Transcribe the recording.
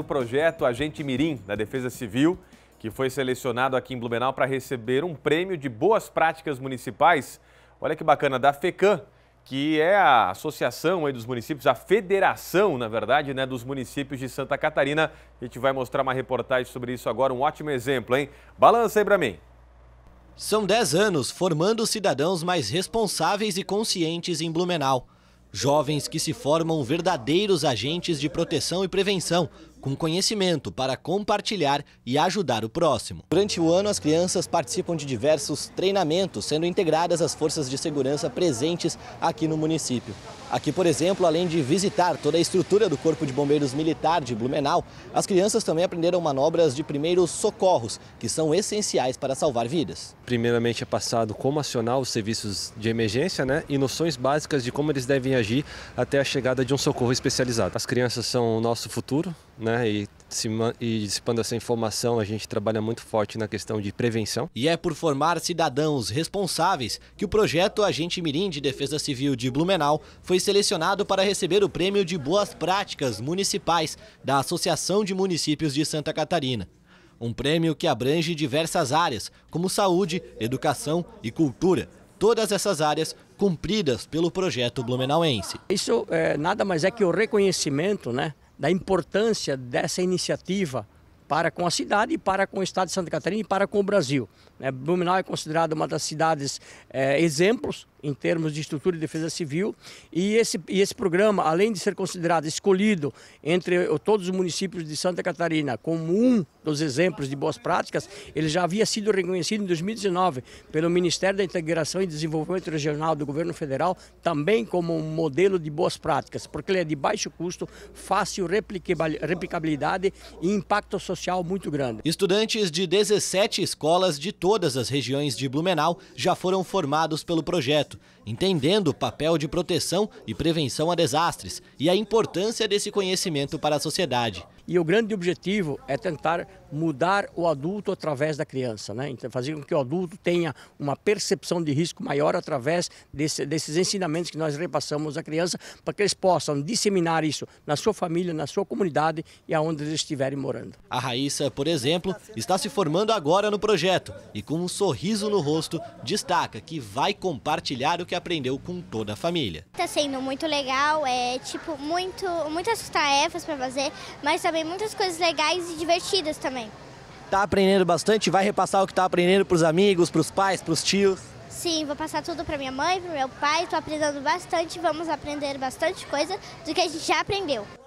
do projeto Agente Mirim, da Defesa Civil, que foi selecionado aqui em Blumenau para receber um prêmio de boas práticas municipais. Olha que bacana, da FECAM, que é a associação aí dos municípios, a federação, na verdade, né, dos municípios de Santa Catarina. A gente vai mostrar uma reportagem sobre isso agora, um ótimo exemplo, hein? Balança aí para mim. São 10 anos formando cidadãos mais responsáveis e conscientes em Blumenau. Jovens que se formam verdadeiros agentes de proteção e prevenção, com conhecimento para compartilhar e ajudar o próximo. Durante o ano, as crianças participam de diversos treinamentos, sendo integradas às forças de segurança presentes aqui no município. Aqui, por exemplo, além de visitar toda a estrutura do Corpo de Bombeiros Militar de Blumenau, as crianças também aprenderam manobras de primeiros socorros, que são essenciais para salvar vidas. Primeiramente é passado como acionar os serviços de emergência né, e noções básicas de como eles devem agir até a chegada de um socorro especializado. As crianças são o nosso futuro, né? né? E e dissipando essa informação, a gente trabalha muito forte na questão de prevenção. E é por formar cidadãos responsáveis que o projeto Agente Mirim de Defesa Civil de Blumenau foi selecionado para receber o prêmio de Boas Práticas Municipais da Associação de Municípios de Santa Catarina. Um prêmio que abrange diversas áreas, como saúde, educação e cultura. Todas essas áreas cumpridas pelo projeto blumenauense. Isso é, nada mais é que o reconhecimento, né? da importância dessa iniciativa para com a cidade e para com o estado de Santa Catarina e para com o Brasil. Né, Blumenau é considerada uma das cidades é, exemplos em termos de estrutura de defesa civil. E esse, e esse programa, além de ser considerado escolhido entre todos os municípios de Santa Catarina como um dos exemplos de boas práticas, ele já havia sido reconhecido em 2019 pelo Ministério da Integração e Desenvolvimento Regional do Governo Federal, também como um modelo de boas práticas, porque ele é de baixo custo, fácil replicabilidade e impacto social muito grande. Estudantes de 17 escolas de todas as regiões de Blumenau já foram formados pelo projeto projeto, entendendo o papel de proteção e prevenção a desastres e a importância desse conhecimento para a sociedade. E o grande objetivo é tentar mudar o adulto através da criança, né? Então, fazer com que o adulto tenha uma percepção de risco maior através desse, desses ensinamentos que nós repassamos à criança, para que eles possam disseminar isso na sua família, na sua comunidade e aonde eles estiverem morando. A Raíssa, por exemplo, está se formando agora no projeto e com um sorriso no rosto destaca que vai compartilhar o que aprendeu com toda a família. Está sendo muito legal, é tipo muito muitas tarefas para fazer, mas também muitas coisas legais e divertidas também também. Tá aprendendo bastante? Vai repassar o que tá aprendendo pros amigos, pros pais, pros tios? Sim, vou passar tudo para minha mãe, pro meu pai. Tô aprendendo bastante, vamos aprender bastante coisa do que a gente já aprendeu.